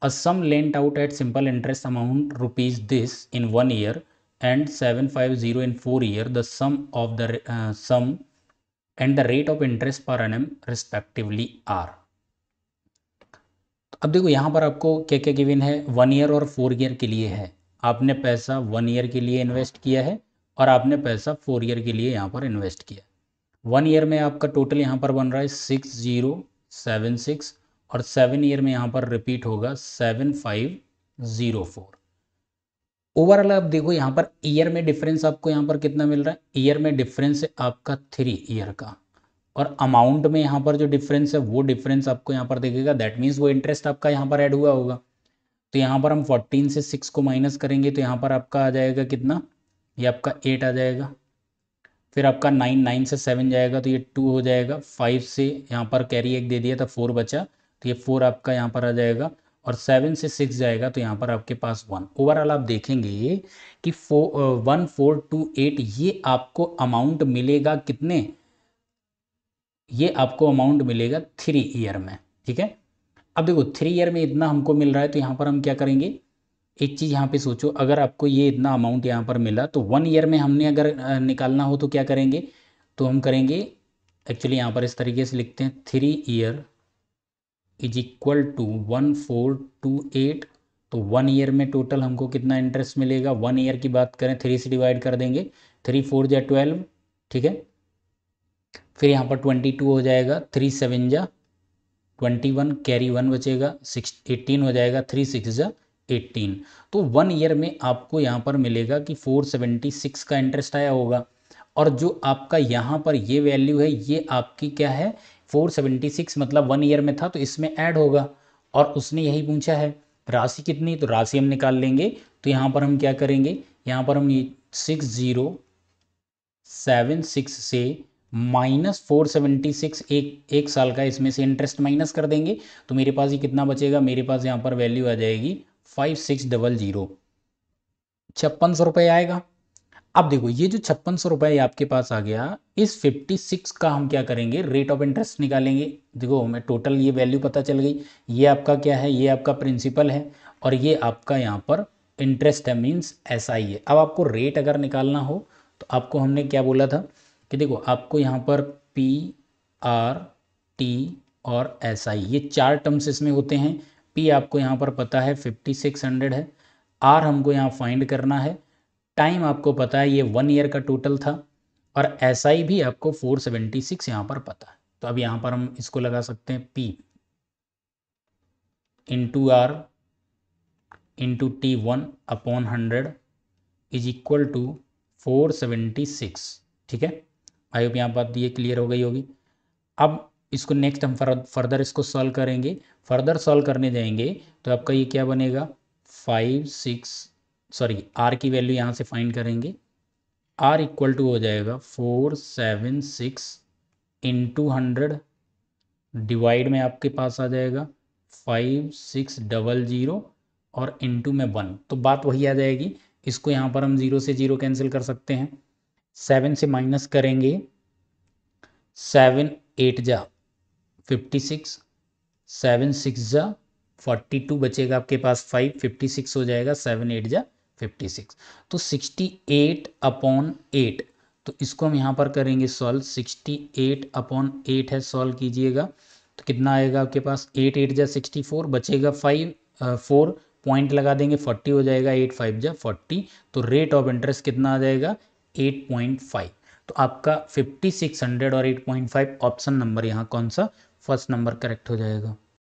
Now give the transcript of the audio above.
A sum lent out at simple interest amount rupees this in one year and 750 in four year the sum of the uh, sum and the rate of interest per annum respectively are. अब देखो यहाँ पर आपको क्या क्या given है one year और four year के लिए है आपने पैसा वन ईयर के लिए इन्वेस्ट किया है और आपने पैसा फोर ईयर के लिए यहाँ पर इन्वेस्ट किया वन ईयर में आपका टोटल यहाँ पर बन रहा है सिक्स जीरो सेवन सिक्स और सेवन ईयर में यहाँ पर रिपीट होगा seven five zero four overall आप देखो यहाँ पर ईयर में डिफरेंस आपको यहाँ पर कितना मिल रहा है ईयर में डिफरेंस है आपका थ्री ईयर का और अमाउंट में यहाँ पर जो डिफरेंस है वो डिफरेंस आपको यहाँ पर देखेगा दैट मीन्स वो इंटरेस्ट आपका यहाँ पर ऐड हुआ होगा तो यहाँ पर हम फोर्टीन से सिक्स को माइनस करेंगे तो यहाँ पर आपका आ जाएगा कितना ये आपका एट आ जाएगा फिर आपका नाइन नाइन से सेवन जाएगा तो ये टू हो जाएगा फाइव से यहाँ पर कैरी एक दे दिया था तो फोर बचा तो ये फोर आपका यहाँ पर आ जाएगा और सेवन से सिक्स जाएगा तो यहाँ पर आपके पास वन ओवरऑल आप देखेंगे ये कि four one four two eight ये आपको अमाउंट मिलेगा कितने ये आपको अमाउंट मिलेगा थ्री ईयर में ठीक है अब देखो थ्री ईयर में इतना हमको मिल रहा है तो यहाँ पर हम क्या करेंगे एक चीज़ यहाँ पे सोचो अगर आपको ये इतना अमाउंट यहाँ पर मिला तो वन ईयर में हमने अगर uh, निकालना हो तो क्या करेंगे तो हम करेंगे एक्चुअली यहाँ पर इस तरीके से लिखते हैं three year is equal to one four two eight तो वन ईयर में टोटल हमको कितना इंटरेस्ट मिलेगा वन ईयर की बात करें थ्री से डिवाइड कर देंगे थ्री फोर जा ट्वेल्व ठीक है फिर यहाँ पर ट्वेंटी टू हो जाएगा थ्री सेवन जा ट्वेंटी वन कैरी वन बचेगा सिक्स एटीन हो जाएगा थ्री सिक्स जा एट्टीन तो वन ईयर में आपको यहाँ पर मिलेगा कि फोर सेवेंटी सिक्स का इंटरेस्ट आया होगा और जो आपका यहाँ पर ये वैल्यू है ये आपकी क्या है 476 मतलब वन ईयर में था तो इसमें ऐड होगा और उसने यही पूछा है राशि कितनी तो राशि हम निकाल लेंगे तो यहाँ पर हम क्या करेंगे यहाँ पर हम ये सिक्स ज़ीरो सेवन सिक्स से माइनस फोर सेवेंटी सिक्स एक एक साल का इसमें से इंटरेस्ट माइनस कर देंगे तो मेरे पास ये कितना बचेगा मेरे पास यहाँ पर वैल्यू आ जाएगी फाइव सिक्स डबल ज़ीरो छप्पन सौ रुपये आएगा अब देखो ये जो छप्पन सौ रुपये आपके पास आ गया इस फिफ्टी सिक्स का हम क्या करेंगे रेट ऑफ इंटरेस्ट निकालेंगे देखो हमें टोटल ये वैल्यू पता चल गई ये आपका क्या है ये आपका प्रिंसिपल है और ये आपका यहाँ पर इंटरेस्ट है मीन्स ऐसा ही है अब आपको रेट अगर निकालना हो तो आपको हमने क्या बोला था कि देखो आपको यहाँ पर पी आर टी और एस आई ये चार टर्म्स इसमें होते हैं पी आपको यहाँ पर पता है फिफ्टी सिक्स हंड्रेड है आर हमको यहाँ फाइंड करना है टाइम आपको पता है ये वन ईयर का टोटल था और एस SI भी आपको फोर सेवेंटी सिक्स यहाँ पर पता है तो अब यहाँ पर हम इसको लगा सकते हैं P into R into T one upon hundred is equal to four seventy six ठीक है आई होप यहाँ बात ये क्लियर हो गई होगी अब इसको नेक्स्ट हम फर्दर इसको सॉल्व करेंगे फर्दर सॉल्व करने जाएंगे तो आपका ये क्या बनेगा फाइव सिक्स सॉरी आर की वैल्यू यहाँ से फाइंड करेंगे आर इक्वल टू हो जाएगा four seven six into hundred divide में आपके पास आ जाएगा फाइव सिक्स डबल ज़ीरो और इनटू में वन तो बात वही आ जाएगी इसको यहाँ पर हम ज़ीरो से ज़ीरो कैंसिल कर सकते हैं सेवन से माइनस करेंगे सेवन एट जा फिफ्टी सिक्स सेवन सिक्स जा फोर्टी टू बचेगा आपके पास फाइव फिफ्टी सिक्स हो जाएगा सेवन एट जा फिफ्टी सिक्स तो सिक्सटी एट अपॉन एट तो इसको हम यहाँ पर करेंगे solve sixty eight upon eight है सॉल्व कीजिएगा तो कितना आएगा आपके पास एट एट जा सिक्सटी फोर बचेगा फाइव फोर पॉइंट लगा देंगे फोर्टी हो जाएगा एट फाइव जा फोर्टी तो रेट ऑफ इंटरेस्ट कितना आ जाएगा एट पॉइंट फाइव तो आपका फिफ्टी सिक्स हंड्रेड और eight point five option number यहाँ कौन सा फर्स्ट नंबर करेक्ट हो जाएगा